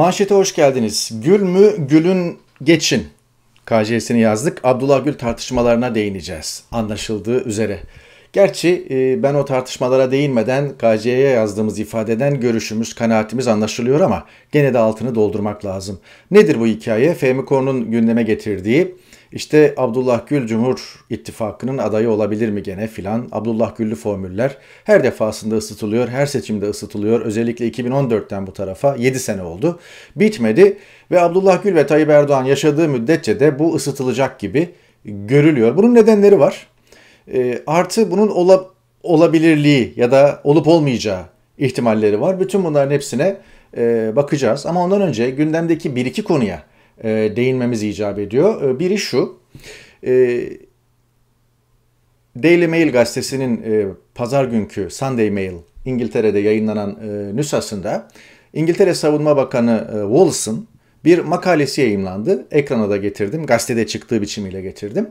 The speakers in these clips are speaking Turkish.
Manşete hoş geldiniz. Gül mü gülün geçin. KCS'ini yazdık. Abdullah Gül tartışmalarına değineceğiz. Anlaşıldığı üzere. Gerçi e, ben o tartışmalara değinmeden KC'ye yazdığımız ifadeden görüşümüz, kanaatimiz anlaşılıyor ama gene de altını doldurmak lazım. Nedir bu hikaye? Fehmi gündeme getirdiği işte Abdullah Gül Cumhur İttifakı'nın adayı olabilir mi gene filan. Abdullah Güllü formüller her defasında ısıtılıyor, her seçimde ısıtılıyor. Özellikle 2014'ten bu tarafa 7 sene oldu. Bitmedi ve Abdullah Gül ve Tayyip Erdoğan yaşadığı müddetçe de bu ısıtılacak gibi görülüyor. Bunun nedenleri var. E, artı bunun ola, olabilirliği ya da olup olmayacağı ihtimalleri var. Bütün bunların hepsine e, bakacağız. Ama ondan önce gündemdeki bir iki konuya e, değinmemiz icap ediyor. E, biri şu, e, Daily Mail gazetesinin e, pazar günkü Sunday Mail İngiltere'de yayınlanan e, nüshasında İngiltere Savunma Bakanı e, Wallace'ın bir makalesi yayımlandı. Ekrana da getirdim, gazetede çıktığı biçimiyle getirdim.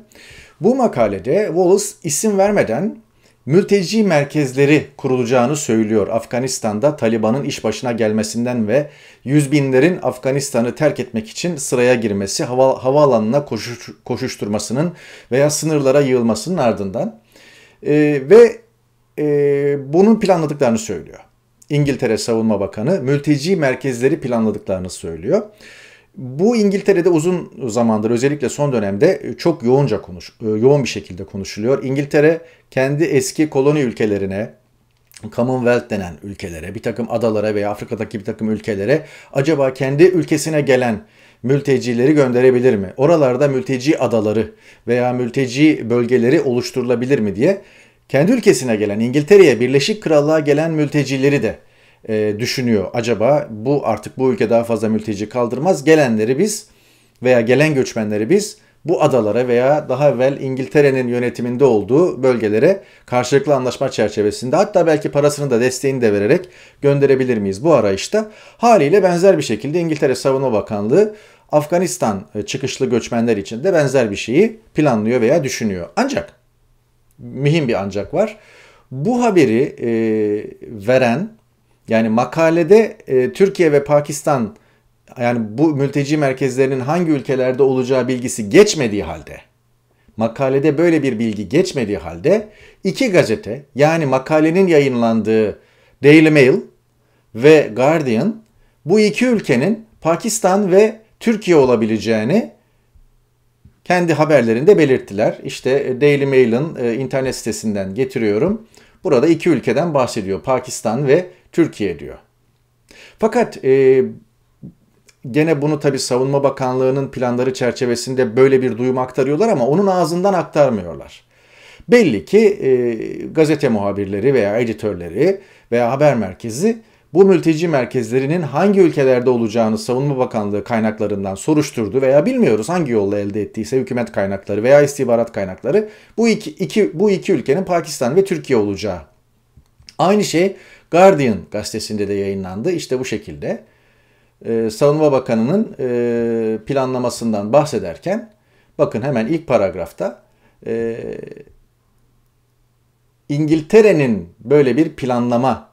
Bu makalede Wallace isim vermeden mülteci merkezleri kurulacağını söylüyor. Afganistan'da Taliban'ın iş başına gelmesinden ve yüz binlerin Afganistan'ı terk etmek için sıraya girmesi, hava, havaalanına koşuş, koşuşturmasının veya sınırlara yığılmasının ardından e, ve e, bunun planladıklarını söylüyor. İngiltere Savunma Bakanı mülteci merkezleri planladıklarını söylüyor. Bu İngiltere'de uzun zamandır özellikle son dönemde e, çok yoğunca konuş e, yoğun bir şekilde konuşuluyor. İngiltere kendi eski koloni ülkelerine Commonwealth denen ülkelere, bir takım adalara veya Afrika'daki bir takım ülkelere acaba kendi ülkesine gelen mültecileri gönderebilir mi? Oralarda mülteci adaları veya mülteci bölgeleri oluşturulabilir mi diye kendi ülkesine gelen İngiltere'ye Birleşik Krallığa gelen mültecileri de e, düşünüyor. Acaba bu artık bu ülke daha fazla mülteci kaldırmaz. Gelenleri biz veya gelen göçmenleri biz bu adalara veya daha evvel İngiltere'nin yönetiminde olduğu bölgelere karşılıklı anlaşma çerçevesinde hatta belki parasını da desteğini de vererek gönderebilir miyiz bu arayışta? Haliyle benzer bir şekilde İngiltere Savunma Bakanlığı Afganistan e, çıkışlı göçmenler için de benzer bir şeyi planlıyor veya düşünüyor. Ancak mühim bir ancak var. Bu haberi e, veren yani makalede e, Türkiye ve Pakistan yani bu mülteci merkezlerinin hangi ülkelerde olacağı bilgisi geçmediği halde makalede böyle bir bilgi geçmediği halde iki gazete yani makalenin yayınlandığı Daily Mail ve Guardian bu iki ülkenin Pakistan ve Türkiye olabileceğini kendi haberlerinde belirttiler. İşte e, Daily Mail'in e, internet sitesinden getiriyorum. Burada iki ülkeden bahsediyor. Pakistan ve Türkiye diyor. Fakat e, gene bunu tabi Savunma Bakanlığı'nın planları çerçevesinde böyle bir duyum aktarıyorlar ama onun ağzından aktarmıyorlar. Belli ki e, gazete muhabirleri veya editörleri veya haber merkezi bu mülteci merkezlerinin hangi ülkelerde olacağını Savunma Bakanlığı kaynaklarından soruşturdu veya bilmiyoruz hangi yolla elde ettiyse hükümet kaynakları veya istihbarat kaynakları bu iki, iki, bu iki ülkenin Pakistan ve Türkiye olacağı. Aynı şey Guardian gazetesinde de yayınlandı. İşte bu şekilde e, Savunma Bakanı'nın e, planlamasından bahsederken bakın hemen ilk paragrafta e, İngiltere'nin böyle bir planlama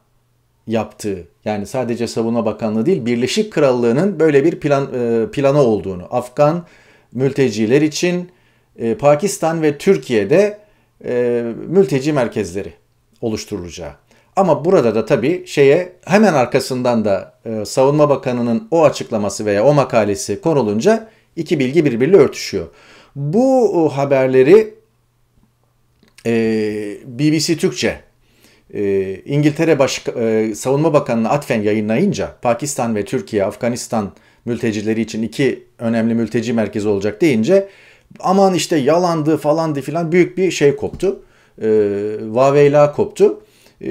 yaptığı yani sadece Savunma Bakanlığı değil Birleşik Krallığı'nın böyle bir plan e, planı olduğunu Afgan mülteciler için e, Pakistan ve Türkiye'de e, mülteci merkezleri oluşturulacağı ama burada da tabii şeye hemen arkasından da e, Savunma Bakanı'nın o açıklaması veya o makalesi konulunca iki bilgi birbiriyle örtüşüyor. Bu e, haberleri e, BBC Türkçe e, İngiltere Baş, e, Savunma Bakanı'na atfen yayınlayınca Pakistan ve Türkiye, Afganistan mültecileri için iki önemli mülteci merkezi olacak deyince aman işte yalandı falandı filan büyük bir şey koptu. E, vaveyla koptu. Ee,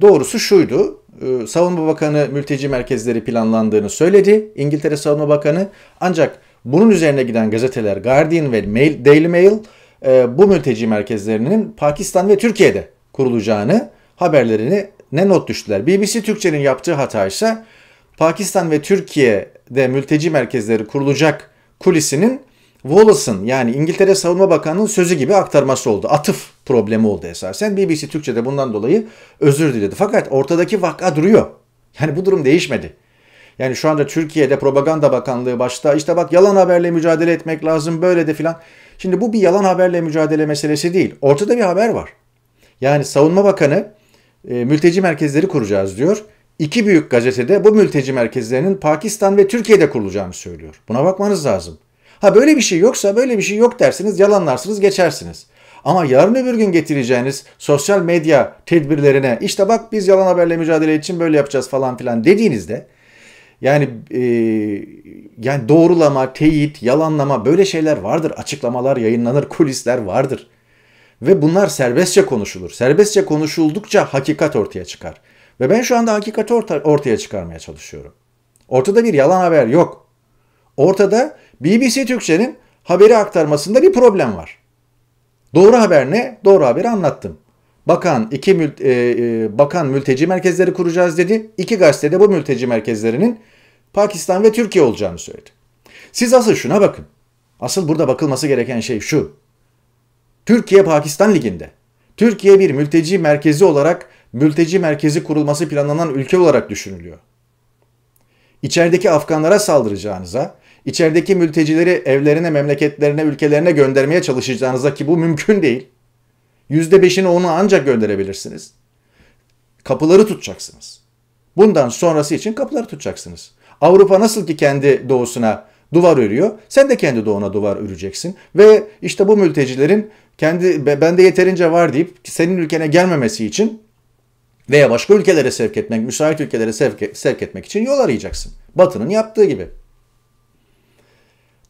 doğrusu şuydu. Ee, Savunma Bakanı mülteci merkezleri planlandığını söyledi. İngiltere Savunma Bakanı. Ancak bunun üzerine giden gazeteler Guardian ve Mail, Daily Mail e, bu mülteci merkezlerinin Pakistan ve Türkiye'de kurulacağını haberlerini ne not düştüler. BBC Türkçe'nin yaptığı hata ise Pakistan ve Türkiye'de mülteci merkezleri kurulacak kulisinin Wallace'ın yani İngiltere Savunma Bakanı'nın sözü gibi aktarması oldu. Atıf problemi oldu esasen. BBC Türkçe'de bundan dolayı özür diledi. Fakat ortadaki vaka duruyor. Yani bu durum değişmedi. Yani şu anda Türkiye'de Propaganda Bakanlığı başta işte bak yalan haberle mücadele etmek lazım böyle de filan. Şimdi bu bir yalan haberle mücadele meselesi değil. Ortada bir haber var. Yani Savunma Bakanı e, mülteci merkezleri kuracağız diyor. İki büyük gazetede bu mülteci merkezlerinin Pakistan ve Türkiye'de kurulacağını söylüyor. Buna bakmanız lazım. Ha böyle bir şey yoksa böyle bir şey yok dersiniz, yalanlarsınız, geçersiniz. Ama yarın öbür gün getireceğiniz sosyal medya tedbirlerine işte bak biz yalan haberle mücadele için böyle yapacağız falan filan dediğinizde yani e, yani doğrulama, teyit, yalanlama böyle şeyler vardır. Açıklamalar yayınlanır, kulisler vardır. Ve bunlar serbestçe konuşulur. Serbestçe konuşuldukça hakikat ortaya çıkar. Ve ben şu anda hakikati orta, ortaya çıkarmaya çalışıyorum. Ortada bir yalan haber yok. Ortada BBC Türkçe'nin haberi aktarmasında bir problem var. Doğru haber ne? Doğru haberi anlattım. Bakan iki mül e, e, bakan mülteci merkezleri kuracağız dedi. İki gazetede bu mülteci merkezlerinin Pakistan ve Türkiye olacağını söyledi. Siz asıl şuna bakın. Asıl burada bakılması gereken şey şu. Türkiye Pakistan Ligi'nde. Türkiye bir mülteci merkezi olarak mülteci merkezi kurulması planlanan ülke olarak düşünülüyor. İçerideki Afganlara saldıracağınıza, İçerideki mültecileri evlerine, memleketlerine, ülkelerine göndermeye çalışacağınızda ki bu mümkün değil. %5'ini onu ancak gönderebilirsiniz. Kapıları tutacaksınız. Bundan sonrası için kapıları tutacaksınız. Avrupa nasıl ki kendi doğusuna duvar örüyor, sen de kendi doğuna duvar öreceksin. Ve işte bu mültecilerin kendi bende yeterince var deyip senin ülkene gelmemesi için veya başka ülkelere sevk etmek, müsait ülkelere sevk, sevk etmek için yol arayacaksın. Batı'nın yaptığı gibi.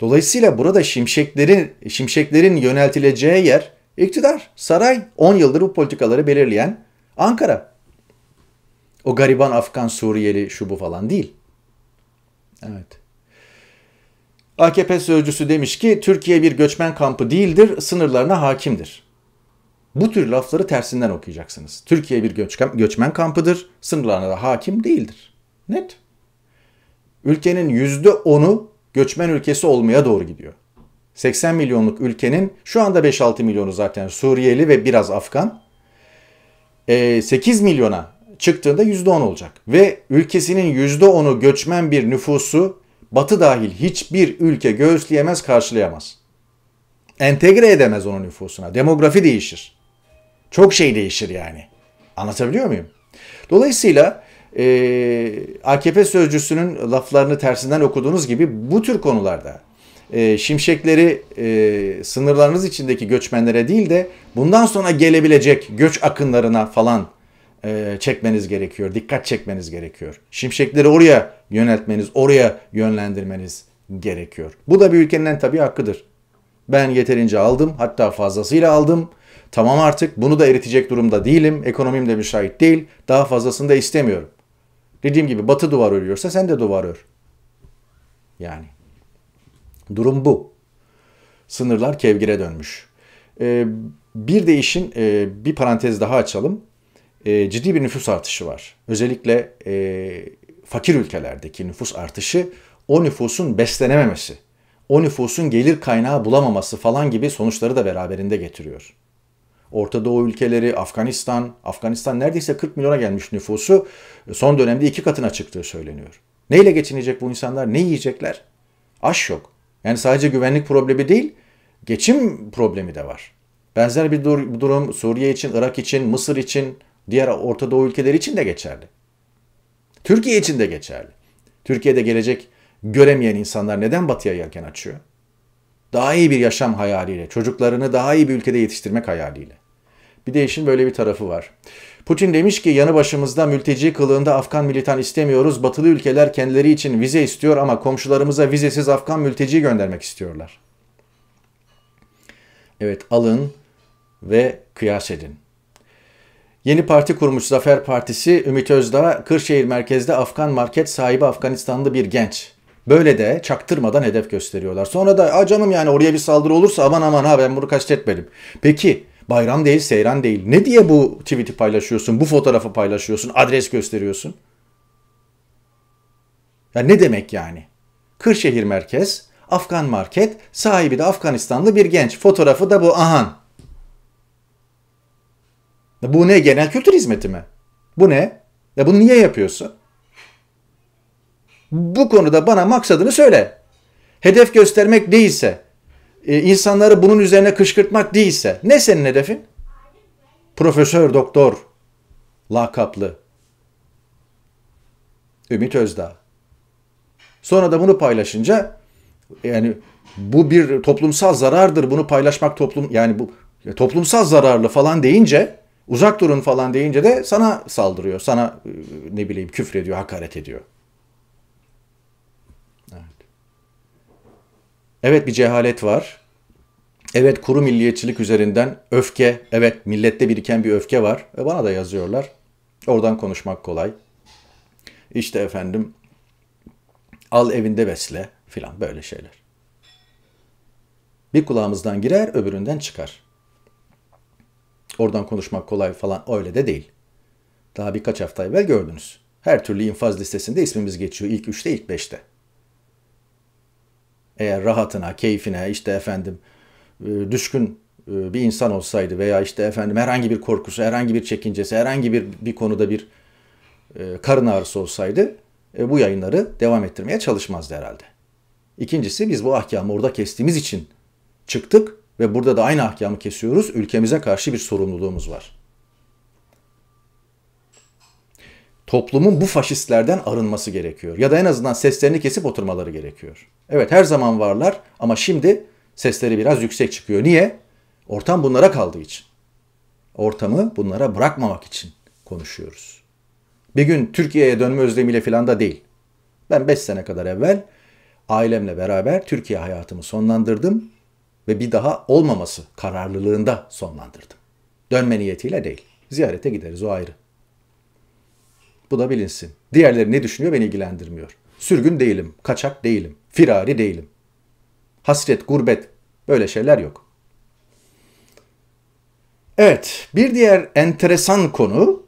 Dolayısıyla burada şimşeklerin, şimşeklerin yöneltileceği yer iktidar, saray. 10 yıldır bu politikaları belirleyen Ankara. O gariban Afgan Suriyeli şu bu falan değil. Evet. AKP sözcüsü demiş ki Türkiye bir göçmen kampı değildir, sınırlarına hakimdir. Bu tür lafları tersinden okuyacaksınız. Türkiye bir göçmen, göçmen kampıdır, sınırlarına da hakim değildir. Net. Ülkenin yüzde onu göçmen ülkesi olmaya doğru gidiyor. 80 milyonluk ülkenin şu anda 5-6 milyonu zaten Suriyeli ve biraz Afgan. 8 e, milyona çıktığında %10 olacak. Ve ülkesinin %10'u göçmen bir nüfusu batı dahil hiçbir ülke göğüsleyemez, karşılayamaz. Entegre edemez onun nüfusuna. Demografi değişir. Çok şey değişir yani. Anlatabiliyor muyum? Dolayısıyla e, ee, AKP sözcüsünün laflarını tersinden okuduğunuz gibi bu tür konularda e, şimşekleri e, sınırlarınız içindeki göçmenlere değil de bundan sonra gelebilecek göç akınlarına falan e, çekmeniz gerekiyor. Dikkat çekmeniz gerekiyor. Şimşekleri oraya yöneltmeniz, oraya yönlendirmeniz gerekiyor. Bu da bir ülkenin en tabii hakkıdır. Ben yeterince aldım, hatta fazlasıyla aldım. Tamam artık bunu da eritecek durumda değilim. Ekonomim de müsait değil. Daha fazlasını da istemiyorum. Dediğim gibi batı duvar örüyorsa sen de duvar ör. Yani. Durum bu. Sınırlar kevgire dönmüş. Ee, bir de işin e, bir parantez daha açalım. E, ciddi bir nüfus artışı var. Özellikle e, fakir ülkelerdeki nüfus artışı o nüfusun beslenememesi, o nüfusun gelir kaynağı bulamaması falan gibi sonuçları da beraberinde getiriyor. Orta Doğu ülkeleri, Afganistan. Afganistan neredeyse 40 milyona gelmiş nüfusu. Son dönemde iki katına çıktığı söyleniyor. Neyle geçinecek bu insanlar? Ne yiyecekler? Aş yok. Yani sadece güvenlik problemi değil, geçim problemi de var. Benzer bir dur- durum Suriye için, Irak için, Mısır için, diğer Orta Doğu ülkeleri için de geçerli. Türkiye için de geçerli. Türkiye'de gelecek göremeyen insanlar neden batıya yelken açıyor? Daha iyi bir yaşam hayaliyle, çocuklarını daha iyi bir ülkede yetiştirmek hayaliyle. Bir de işin böyle bir tarafı var. Putin demiş ki yanı başımızda mülteci kılığında Afgan militan istemiyoruz. Batılı ülkeler kendileri için vize istiyor ama komşularımıza vizesiz Afgan mülteci göndermek istiyorlar. Evet alın ve kıyas edin. Yeni parti kurmuş Zafer Partisi Ümit Özdağ Kırşehir merkezde Afgan market sahibi Afganistanlı bir genç. Böyle de çaktırmadan hedef gösteriyorlar. Sonra da a canım yani oraya bir saldırı olursa aman aman ha ben bunu kastetmedim. Peki Bayram değil, seyran değil. Ne diye bu tweet'i paylaşıyorsun, bu fotoğrafı paylaşıyorsun, adres gösteriyorsun? Ya ne demek yani? Kırşehir merkez, Afgan market, sahibi de Afganistanlı bir genç. Fotoğrafı da bu ahan. Bu ne? Genel kültür hizmeti mi? Bu ne? Ya bunu niye yapıyorsun? Bu konuda bana maksadını söyle. Hedef göstermek değilse, e, insanları bunun üzerine kışkırtmak değilse ne senin hedefin? Profesör doktor lakaplı Ümit Özdağ. Sonra da bunu paylaşınca yani bu bir toplumsal zarardır bunu paylaşmak toplum yani bu e, toplumsal zararlı falan deyince uzak durun falan deyince de sana saldırıyor. Sana e, ne bileyim küfür ediyor, hakaret ediyor. Evet bir cehalet var. Evet kuru milliyetçilik üzerinden öfke, evet millette biriken bir öfke var. E bana da yazıyorlar. Oradan konuşmak kolay. İşte efendim al evinde besle filan böyle şeyler. Bir kulağımızdan girer öbüründen çıkar. Oradan konuşmak kolay falan öyle de değil. Daha birkaç hafta evvel gördünüz. Her türlü infaz listesinde ismimiz geçiyor. İlk üçte ilk beşte eğer rahatına, keyfine işte efendim e, düşkün e, bir insan olsaydı veya işte efendim herhangi bir korkusu, herhangi bir çekincesi, herhangi bir bir konuda bir e, karın ağrısı olsaydı bu yayınları devam ettirmeye çalışmazdı herhalde. İkincisi biz bu ahkamı orada kestiğimiz için çıktık ve burada da aynı ahkamı kesiyoruz. Ülkemize karşı bir sorumluluğumuz var. toplumun bu faşistlerden arınması gerekiyor. Ya da en azından seslerini kesip oturmaları gerekiyor. Evet her zaman varlar ama şimdi sesleri biraz yüksek çıkıyor. Niye? Ortam bunlara kaldığı için. Ortamı bunlara bırakmamak için konuşuyoruz. Bir gün Türkiye'ye dönme özlemiyle filan da değil. Ben 5 sene kadar evvel ailemle beraber Türkiye hayatımı sonlandırdım ve bir daha olmaması kararlılığında sonlandırdım. Dönme niyetiyle değil. Ziyarete gideriz o ayrı. Bu da bilinsin. Diğerleri ne düşünüyor beni ilgilendirmiyor. Sürgün değilim, kaçak değilim, firari değilim. Hasret, gurbet böyle şeyler yok. Evet, bir diğer enteresan konu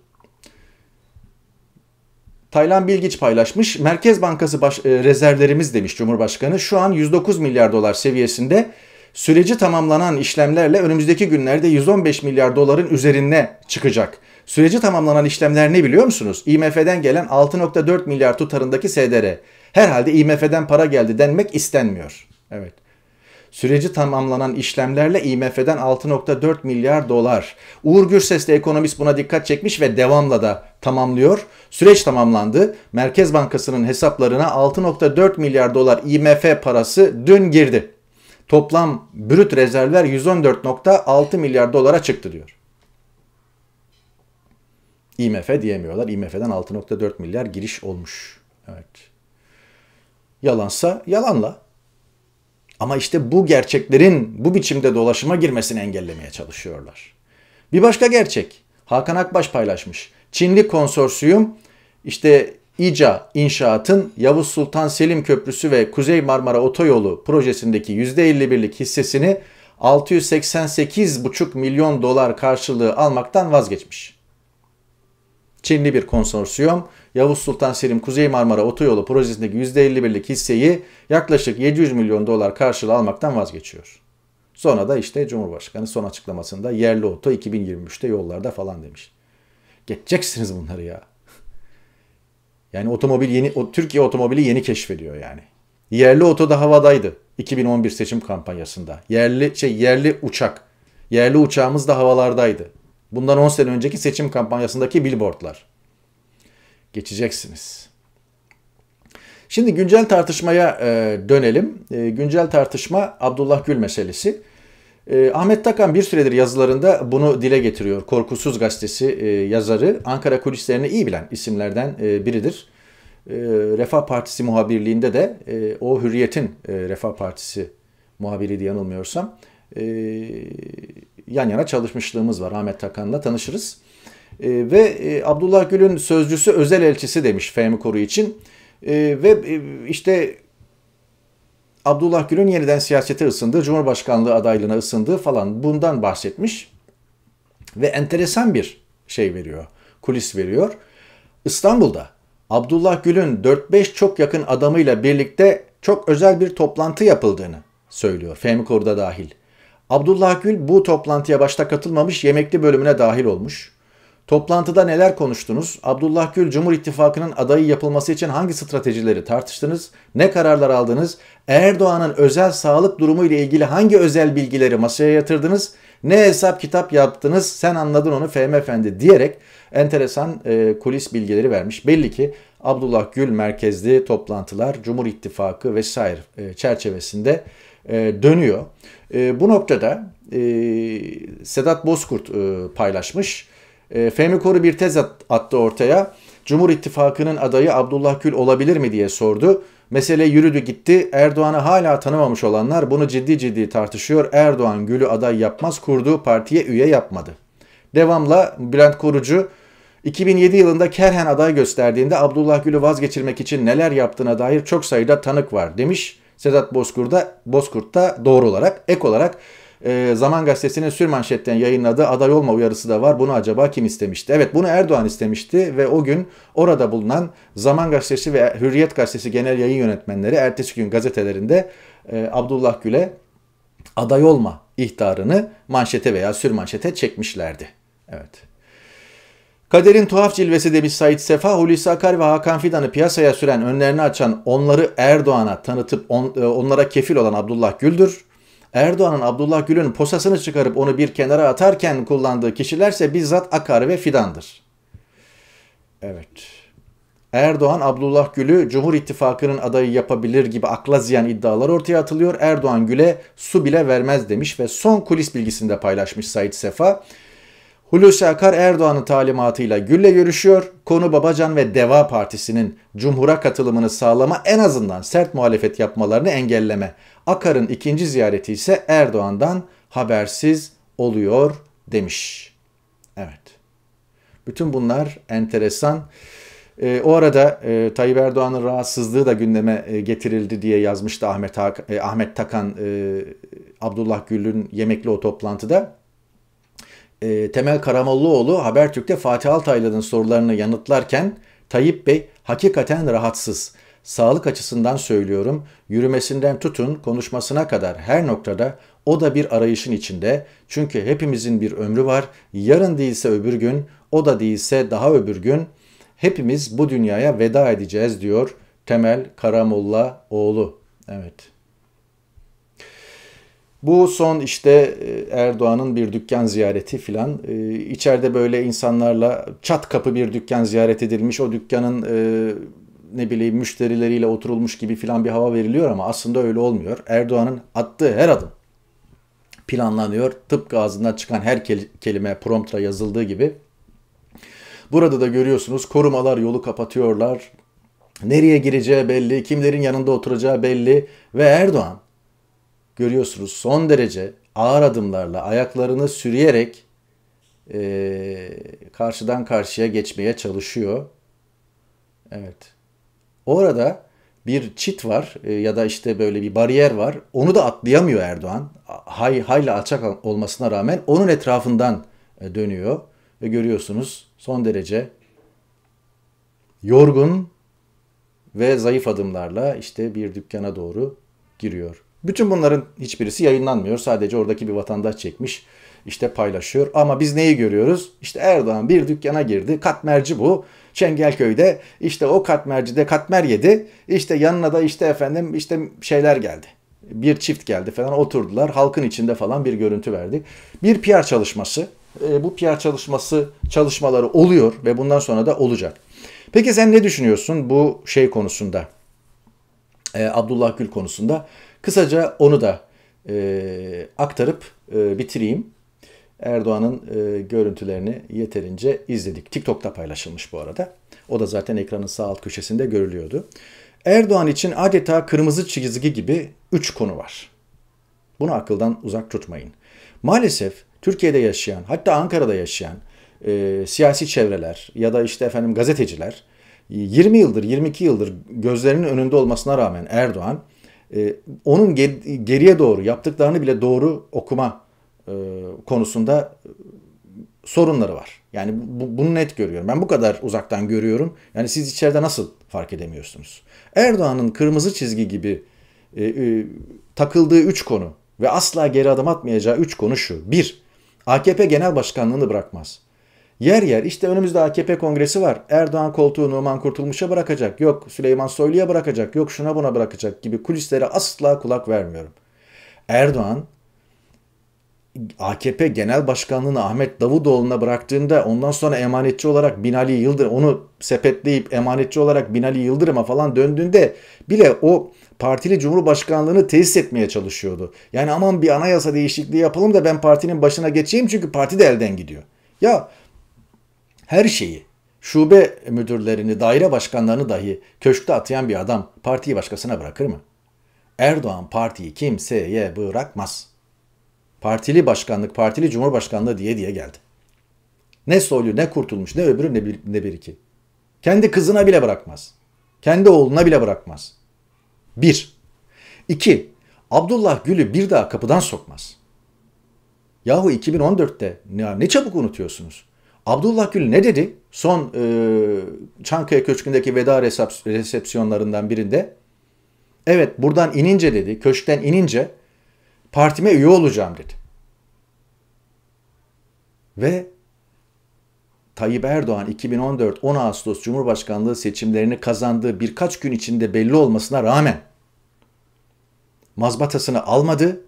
Taylan Bilgiç paylaşmış. Merkez Bankası baş, e, rezervlerimiz demiş Cumhurbaşkanı. Şu an 109 milyar dolar seviyesinde süreci tamamlanan işlemlerle önümüzdeki günlerde 115 milyar doların üzerine çıkacak. Süreci tamamlanan işlemler ne biliyor musunuz? IMF'den gelen 6.4 milyar tutarındaki SDR. Herhalde IMF'den para geldi denmek istenmiyor. Evet. Süreci tamamlanan işlemlerle IMF'den 6.4 milyar dolar. Uğur Gürses de ekonomist buna dikkat çekmiş ve devamla da tamamlıyor. Süreç tamamlandı. Merkez Bankası'nın hesaplarına 6.4 milyar dolar IMF parası dün girdi. Toplam brüt rezervler 114.6 milyar dolara çıktı diyor. IMF diyemiyorlar. IMF'den 6.4 milyar giriş olmuş. Evet. Yalansa yalanla. Ama işte bu gerçeklerin bu biçimde dolaşıma girmesini engellemeye çalışıyorlar. Bir başka gerçek. Hakan Akbaş paylaşmış. Çinli konsorsiyum işte İca İnşaat'ın Yavuz Sultan Selim Köprüsü ve Kuzey Marmara Otoyolu projesindeki %51'lik hissesini 688,5 milyon dolar karşılığı almaktan vazgeçmiş. Çinli bir konsorsiyum Yavuz Sultan Selim Kuzey Marmara Otoyolu projesindeki %51'lik hisseyi yaklaşık 700 milyon dolar karşılığı almaktan vazgeçiyor. Sonra da işte Cumhurbaşkanı son açıklamasında yerli oto 2023'te yollarda falan demiş. Geçeceksiniz bunları ya. Yani otomobil yeni o, Türkiye otomobili yeni keşfediyor yani. Yerli oto da havadaydı 2011 seçim kampanyasında. Yerli şey yerli uçak. Yerli uçağımız da havalardaydı. Bundan 10 sene önceki seçim kampanyasındaki billboardlar. Geçeceksiniz. Şimdi güncel tartışmaya e, dönelim. E, güncel tartışma Abdullah Gül meselesi. E, Ahmet Takan bir süredir yazılarında bunu dile getiriyor. Korkusuz gazetesi e, yazarı Ankara kulislerini iyi bilen isimlerden e, biridir. E, Refah Partisi muhabirliğinde de e, o Hürriyet'in e, Refah Partisi muhabiri diye yanılmıyorsam e, yan yana çalışmışlığımız var. Ahmet Takan'la tanışırız. E, ve e, Abdullah Gül'ün sözcüsü özel elçisi demiş Fehmi Koru için. E, ve e, işte Abdullah Gül'ün yeniden siyasete ısındığı, Cumhurbaşkanlığı adaylığına ısındığı falan bundan bahsetmiş. Ve enteresan bir şey veriyor, kulis veriyor. İstanbul'da Abdullah Gül'ün 4-5 çok yakın adamıyla birlikte çok özel bir toplantı yapıldığını söylüyor. Fehmi Koru'da dahil. Abdullah Gül bu toplantıya başta katılmamış yemekli bölümüne dahil olmuş. Toplantıda neler konuştunuz? Abdullah Gül Cumhur İttifakı'nın adayı yapılması için hangi stratejileri tartıştınız? Ne kararlar aldınız? Erdoğan'ın özel sağlık durumu ile ilgili hangi özel bilgileri masaya yatırdınız? Ne hesap kitap yaptınız? Sen anladın onu Fehmi Efendi diyerek enteresan e, kulis bilgileri vermiş. Belli ki Abdullah Gül merkezli toplantılar Cumhur İttifakı vesaire e, çerçevesinde e, dönüyor. E, bu noktada e, Sedat Bozkurt e, paylaşmış. E, Koru bir tez attı ortaya. Cumhur İttifakı'nın adayı Abdullah Gül olabilir mi diye sordu. Mesele yürüdü gitti. Erdoğan'ı hala tanımamış olanlar bunu ciddi ciddi tartışıyor. Erdoğan Gül'ü aday yapmaz kurduğu partiye üye yapmadı. Devamla Bülent Korucu 2007 yılında Kerhen aday gösterdiğinde Abdullah Gül'ü vazgeçirmek için neler yaptığına dair çok sayıda tanık var demiş. Sedat Bozkurt'da, Bozkurt'ta doğru olarak, ek olarak e, Zaman Gazetesi'nin sürmanşetten yayınladığı aday olma uyarısı da var. Bunu acaba kim istemişti? Evet bunu Erdoğan istemişti ve o gün orada bulunan Zaman Gazetesi ve Hürriyet Gazetesi genel yayın yönetmenleri ertesi gün gazetelerinde e, Abdullah Gül'e aday olma ihtarını manşete veya sürmanşete çekmişlerdi. Evet. Kaderin tuhaf cilvesi demiş Said Sefa, Hulusi Akar ve Hakan Fidan'ı piyasaya süren, önlerini açan, onları Erdoğan'a tanıtıp on, e, onlara kefil olan Abdullah Gül'dür. Erdoğan'ın Abdullah Gül'ün posasını çıkarıp onu bir kenara atarken kullandığı kişilerse bizzat Akar ve Fidan'dır. Evet. Erdoğan Abdullah Gül'ü Cumhur İttifakı'nın adayı yapabilir gibi akla ziyan iddialar ortaya atılıyor. Erdoğan Gül'e su bile vermez demiş ve son kulis bilgisinde paylaşmış Said Sefa. Hulusi Akar Erdoğan'ın talimatıyla Gül'le görüşüyor. Konu Babacan ve Deva Partisi'nin cumhura katılımını sağlama en azından sert muhalefet yapmalarını engelleme. Akar'ın ikinci ziyareti ise Erdoğan'dan habersiz oluyor demiş. Evet. Bütün bunlar enteresan. E, o arada e, Tayyip Erdoğan'ın rahatsızlığı da gündeme e, getirildi diye yazmıştı Ahmet, Hak, e, Ahmet Takan e, Abdullah Gül'ün yemekli o toplantıda e, Temel Karamollaoğlu Habertürk'te Fatih Altaylı'nın sorularını yanıtlarken Tayyip Bey hakikaten rahatsız. Sağlık açısından söylüyorum, yürümesinden tutun konuşmasına kadar her noktada o da bir arayışın içinde. Çünkü hepimizin bir ömrü var. Yarın değilse öbür gün, o da değilse daha öbür gün hepimiz bu dünyaya veda edeceğiz diyor Temel Karamollaoğlu. Evet. Bu son işte e, Erdoğan'ın bir dükkan ziyareti filan. E, içeride böyle insanlarla çat kapı bir dükkan ziyaret edilmiş. O dükkanın e, ne bileyim müşterileriyle oturulmuş gibi filan bir hava veriliyor ama aslında öyle olmuyor. Erdoğan'ın attığı her adım planlanıyor. Tıpkı ağzından çıkan her kelime promptra yazıldığı gibi. Burada da görüyorsunuz korumalar yolu kapatıyorlar. Nereye gireceği belli, kimlerin yanında oturacağı belli ve Erdoğan görüyorsunuz son derece ağır adımlarla ayaklarını sürüyerek e, karşıdan karşıya geçmeye çalışıyor. Evet. Orada bir çit var e, ya da işte böyle bir bariyer var. Onu da atlayamıyor Erdoğan. Hay hayla alçak olmasına rağmen onun etrafından e, dönüyor ve görüyorsunuz son derece yorgun ve zayıf adımlarla işte bir dükkana doğru giriyor. Bütün bunların hiçbirisi yayınlanmıyor. Sadece oradaki bir vatandaş çekmiş işte paylaşıyor. Ama biz neyi görüyoruz? İşte Erdoğan bir dükkana girdi. Katmerci bu. Çengelköy'de işte o katmercide katmer yedi. İşte yanına da işte efendim işte şeyler geldi. Bir çift geldi falan oturdular. Halkın içinde falan bir görüntü verdi. Bir PR çalışması. E, bu PR çalışması çalışmaları oluyor ve bundan sonra da olacak. Peki sen ne düşünüyorsun bu şey konusunda? E, Abdullah Gül konusunda. Kısaca onu da e, aktarıp e, bitireyim. Erdoğan'ın e, görüntülerini yeterince izledik. TikTok'ta paylaşılmış bu arada. O da zaten ekranın sağ alt köşesinde görülüyordu. Erdoğan için adeta kırmızı çizgi gibi 3 konu var. Bunu akıldan uzak tutmayın. Maalesef Türkiye'de yaşayan, hatta Ankara'da yaşayan e, siyasi çevreler ya da işte efendim gazeteciler 20 yıldır, 22 yıldır gözlerinin önünde olmasına rağmen Erdoğan e, onun geriye doğru yaptıklarını bile doğru okuma e, konusunda e, sorunları var. Yani bu, bunu net görüyorum. Ben bu kadar uzaktan görüyorum. Yani siz içeride nasıl fark edemiyorsunuz? Erdoğan'ın kırmızı çizgi gibi e, e, takıldığı üç konu ve asla geri adım atmayacağı üç konu şu. Bir, AKP Genel Başkanlığını bırakmaz. Yer yer işte önümüzde AKP kongresi var. Erdoğan koltuğu Numan Kurtulmuş'a bırakacak. Yok Süleyman Soylu'ya bırakacak. Yok şuna buna bırakacak gibi kulislere asla kulak vermiyorum. Erdoğan AKP Genel Başkanlığı'nı Ahmet Davutoğlu'na bıraktığında ondan sonra emanetçi olarak Binali Yıldırım onu sepetleyip emanetçi olarak Binali Yıldırım'a falan döndüğünde bile o partili cumhurbaşkanlığını tesis etmeye çalışıyordu. Yani aman bir anayasa değişikliği yapalım da ben partinin başına geçeyim çünkü parti de elden gidiyor. Ya her şeyi, şube müdürlerini, daire başkanlarını dahi köşkte atayan bir adam partiyi başkasına bırakır mı? Erdoğan partiyi kimseye bırakmaz. Partili başkanlık, partili cumhurbaşkanlığı diye diye geldi. Ne soylu, ne kurtulmuş, ne öbürü, ne bir, ne bir iki. Kendi kızına bile bırakmaz. Kendi oğluna bile bırakmaz. Bir. İki. Abdullah Gül'ü bir daha kapıdan sokmaz. Yahu 2014'te ne, ne çabuk unutuyorsunuz? Abdullah Gül ne dedi? Son e, Çankaya Köşkü'ndeki veda resepsiyonlarından birinde. Evet buradan inince dedi, köşkten inince partime üye olacağım dedi. Ve Tayyip Erdoğan 2014 10 Ağustos Cumhurbaşkanlığı seçimlerini kazandığı birkaç gün içinde belli olmasına rağmen mazbatasını almadı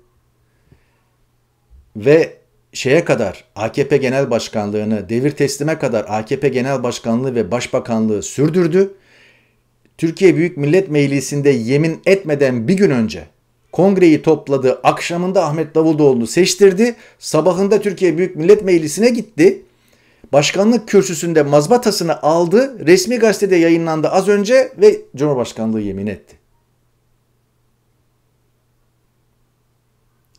ve şeye kadar AKP Genel Başkanlığını devir teslime kadar AKP Genel Başkanlığı ve Başbakanlığı sürdürdü. Türkiye Büyük Millet Meclisi'nde yemin etmeden bir gün önce kongreyi topladı. Akşamında Ahmet Davutoğlu seçtirdi. Sabahında Türkiye Büyük Millet Meclisi'ne gitti. Başkanlık kürsüsünde mazbatasını aldı. Resmi gazetede yayınlandı az önce ve Cumhurbaşkanlığı yemin etti.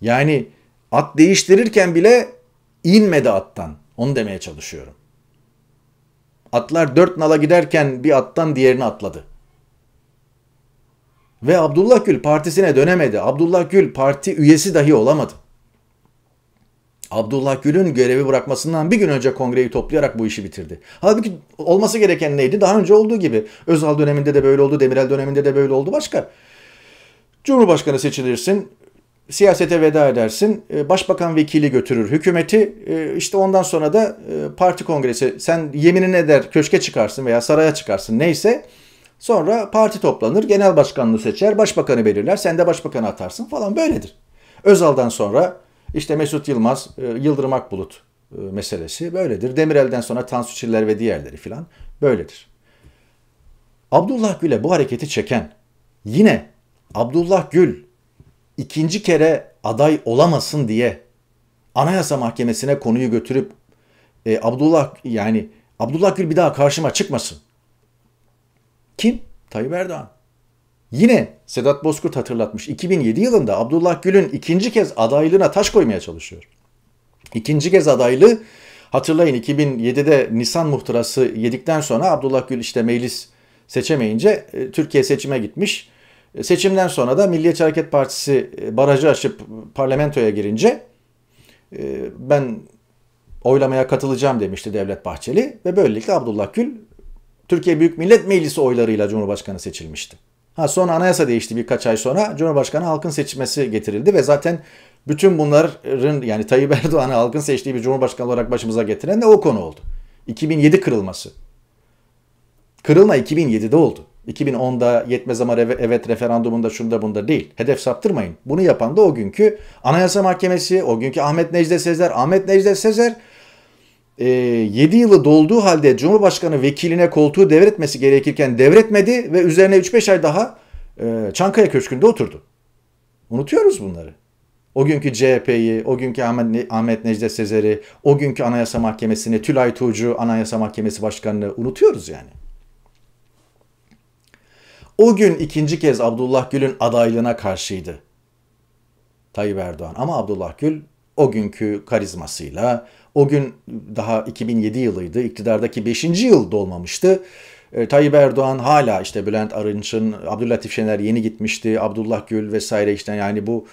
Yani At değiştirirken bile inmedi attan. Onu demeye çalışıyorum. Atlar dört nala giderken bir attan diğerini atladı. Ve Abdullah Gül partisine dönemedi. Abdullah Gül parti üyesi dahi olamadı. Abdullah Gül'ün görevi bırakmasından bir gün önce kongreyi toplayarak bu işi bitirdi. Halbuki olması gereken neydi? Daha önce olduğu gibi. Özal döneminde de böyle oldu, Demirel döneminde de böyle oldu. Başka. Cumhurbaşkanı seçilirsin, siyasete veda edersin. E, başbakan vekili götürür hükümeti. E, işte ondan sonra da e, parti kongresi sen yeminini eder köşke çıkarsın veya saraya çıkarsın neyse. Sonra parti toplanır, genel başkanlığı seçer, başbakanı belirler, sen de başbakanı atarsın falan böyledir. Özal'dan sonra işte Mesut Yılmaz, Yıldırım Akbulut meselesi böyledir. Demirel'den sonra Tansu Çiller ve diğerleri filan böyledir. Abdullah Gül'e bu hareketi çeken yine Abdullah Gül ikinci kere aday olamasın diye Anayasa Mahkemesi'ne konuyu götürüp e, Abdullah yani Abdullah Gül bir daha karşıma çıkmasın. Kim? Tayyip Erdoğan. Yine Sedat Bozkurt hatırlatmış. 2007 yılında Abdullah Gül'ün ikinci kez adaylığına taş koymaya çalışıyor. İkinci kez adaylığı hatırlayın 2007'de Nisan muhtırası yedikten sonra Abdullah Gül işte meclis seçemeyince e, Türkiye seçime gitmiş. E, seçimden sonra da Milliyetçi Hareket Partisi e, barajı aşıp parlamentoya girince e, ben oylamaya katılacağım demişti Devlet Bahçeli ve böylelikle Abdullah Gül Türkiye Büyük Millet Meclisi oylarıyla Cumhurbaşkanı seçilmişti. Ha sonra anayasa değişti birkaç ay sonra Cumhurbaşkanı halkın seçmesi getirildi ve zaten bütün bunların yani Tayyip Erdoğan'ı halkın seçtiği bir cumhurbaşkanı olarak başımıza getiren de o konu oldu. 2007 kırılması. Kırılma 2007'de oldu. 2010'da yetmez ama evet referandumunda şunda bunda değil. Hedef saptırmayın. Bunu yapan da o günkü Anayasa Mahkemesi, o günkü Ahmet Necdet Sezer, Ahmet Necdet Sezer 7 e, yılı dolduğu halde Cumhurbaşkanı vekiline koltuğu devretmesi gerekirken devretmedi ve üzerine 3-5 ay daha e, Çankaya Köşkü'nde oturdu. Unutuyoruz bunları. O günkü CHP'yi, o günkü Ahmet, Ahmet Necdet Sezer'i, o günkü Anayasa Mahkemesi'ni, Tülay Tuğcu Anayasa Mahkemesi Başkanı'nı unutuyoruz yani o gün ikinci kez Abdullah Gül'ün adaylığına karşıydı. Tayyip Erdoğan ama Abdullah Gül o günkü karizmasıyla, o gün daha 2007 yılıydı, iktidardaki 5. yıl dolmamıştı. E, Tayyip Erdoğan hala işte Bülent Arınç'ın, Abdülatif Şener yeni gitmişti, Abdullah Gül vesaire işte yani bu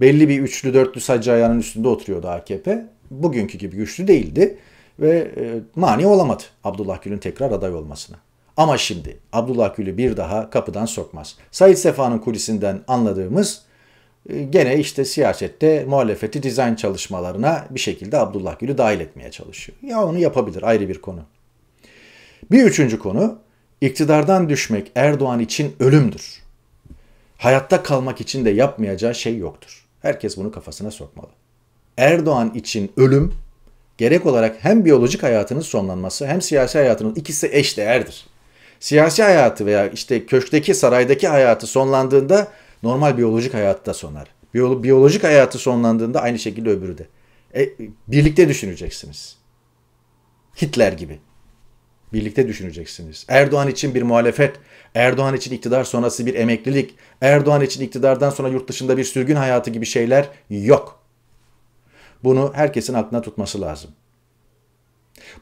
belli bir üçlü dörtlü sacı ayağının üstünde oturuyordu AKP. Bugünkü gibi güçlü değildi ve e, mani olamadı Abdullah Gül'ün tekrar aday olmasına. Ama şimdi Abdullah Gül'ü bir daha kapıdan sokmaz. Said Sefa'nın kulisinden anladığımız e, gene işte siyasette muhalefeti dizayn çalışmalarına bir şekilde Abdullah Gül'ü dahil etmeye çalışıyor. Ya onu yapabilir ayrı bir konu. Bir üçüncü konu iktidardan düşmek Erdoğan için ölümdür. Hayatta kalmak için de yapmayacağı şey yoktur. Herkes bunu kafasına sokmalı. Erdoğan için ölüm gerek olarak hem biyolojik hayatının sonlanması hem siyasi hayatının ikisi eş değerdir siyasi hayatı veya işte köşkteki saraydaki hayatı sonlandığında normal biyolojik hayatı da sonar. Biyo, biyolojik hayatı sonlandığında aynı şekilde öbürü de. E, birlikte düşüneceksiniz. Hitler gibi. Birlikte düşüneceksiniz. Erdoğan için bir muhalefet, Erdoğan için iktidar sonrası bir emeklilik, Erdoğan için iktidardan sonra yurt dışında bir sürgün hayatı gibi şeyler yok. Bunu herkesin aklına tutması lazım.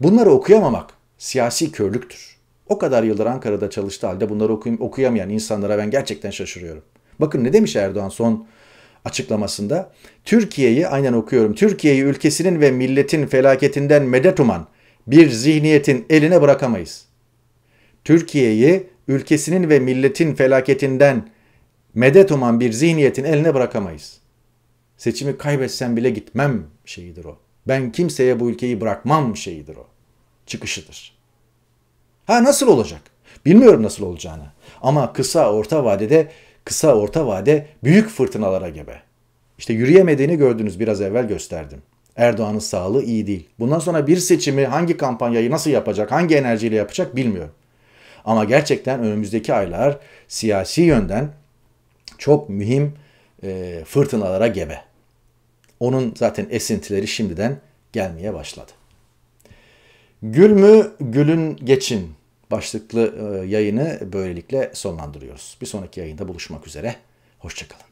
Bunları okuyamamak siyasi körlüktür. O kadar yıldır Ankara'da çalıştı halde bunları okuyum, okuyamayan insanlara ben gerçekten şaşırıyorum. Bakın ne demiş Erdoğan son açıklamasında? Türkiye'yi aynen okuyorum. Türkiye'yi ülkesinin ve milletin felaketinden medet uman bir zihniyetin eline bırakamayız. Türkiye'yi ülkesinin ve milletin felaketinden medet uman bir zihniyetin eline bırakamayız. Seçimi kaybetsen bile gitmem şeyidir o. Ben kimseye bu ülkeyi bırakmam şeyidir o. Çıkışıdır. Ha nasıl olacak? Bilmiyorum nasıl olacağını. Ama kısa orta vadede kısa orta vade büyük fırtınalara gebe. İşte yürüyemediğini gördünüz biraz evvel gösterdim. Erdoğan'ın sağlığı iyi değil. Bundan sonra bir seçimi hangi kampanyayı nasıl yapacak, hangi enerjiyle yapacak bilmiyorum. Ama gerçekten önümüzdeki aylar siyasi yönden çok mühim e, fırtınalara gebe. Onun zaten esintileri şimdiden gelmeye başladı. Gül mü gülün geçin başlıklı e, yayını böylelikle sonlandırıyoruz. Bir sonraki yayında buluşmak üzere. Hoşçakalın.